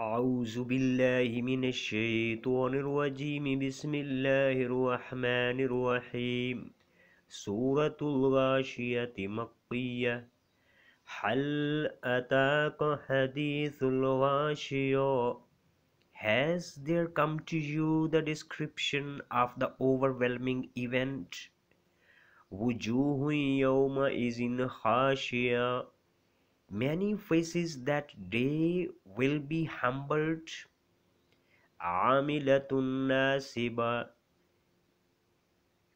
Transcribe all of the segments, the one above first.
أعوذ بالله من الشيطان الرجيم بسم الله الرحمن الرحيم سورة الغاشية مقية هل أتاك حديث الغاشية Has there come to you the description of the overwhelming event? وجوه يومئذ خاشية many faces that day will be humbled. Amilatun siba,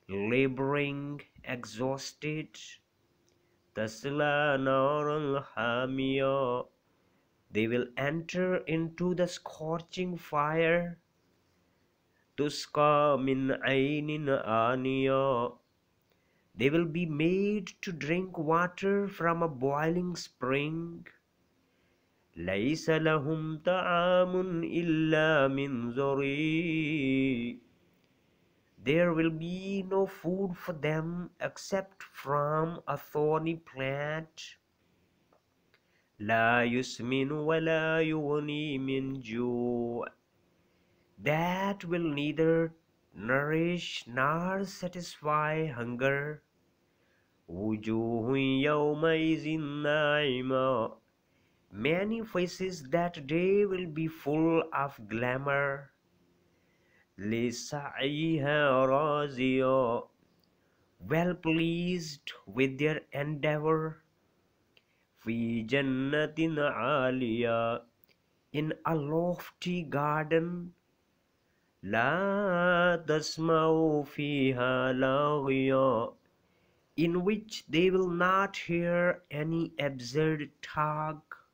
laboring, exhausted. Tasla naran hamiya, they will enter into the scorching fire. Tuska min ainin aniya they will be made to drink water from a boiling spring. ليس لهم طعام إلا من ذريع There will be no food for them except from a thorny plant. لا يسمن ولا يغني من جوع That will neither nourish nor satisfy hunger. Many faces that day will be full of glamour. Well pleased with their endeavor. In a lofty garden La tasma'u فيها laghya in which they will not hear any absurd talk.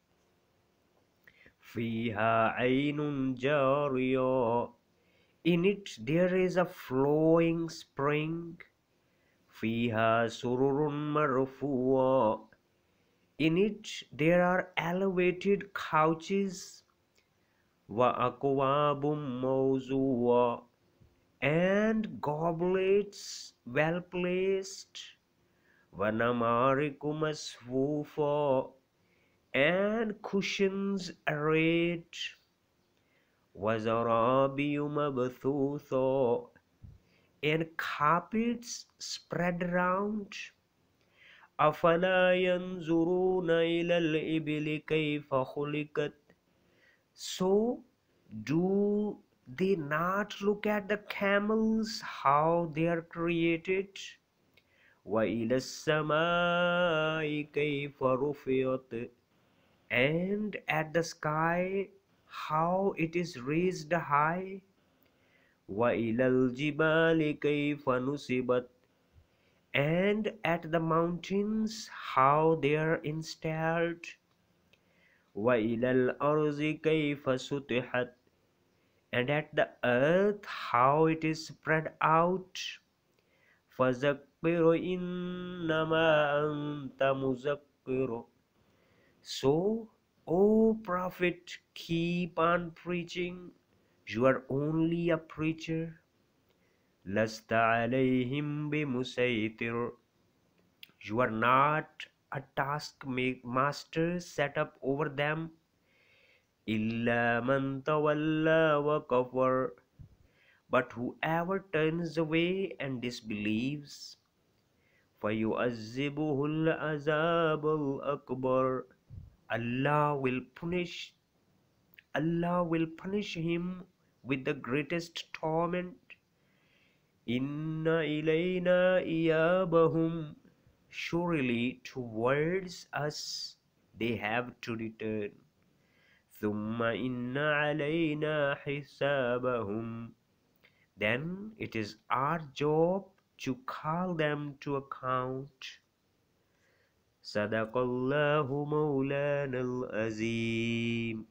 فيها aynun jariya in it there is a flowing spring. فيها sururun marfuwa in it there are elevated couches. وَأَكْوَابٌ مَوْزُوَّةٌ AND GOBLETS WELL PLACED وَنَمَارِكُ مَسْفُوفَةٌ AND CUSHIONS ARRAYED وَزَرَابِيُ مَبْثُوثَةٌ AND CARPETS SPREAD AROUND أَفَلَا يَنْزُرُونَ إِلَى الْإِبِلِ كَيْفَ خُلِقَتْ so, do they not look at the camels how they are created? And at the sky how it is raised high? And at the mountains how they are installed? Why Wailal arzi kaifa sutihat And at the earth how it is spread out Fazakbiru innama anta muzakbiru So, O Prophet, keep on preaching You are only a preacher Lasta alayhim bimusaytir You are not a task master set up over them illa مَنْ تَوَلَّى وَكَفَرَ But whoever turns away and disbelieves, فَيُعَذِّبُهُ الْعَذَابَ akbar, Allah will punish Allah will punish him with the greatest torment. Inna ilayna iyabahum surely towards us they have to return ثم إن علينا حسابهم then it is our job to call them to account صدق الله مولانا العظيم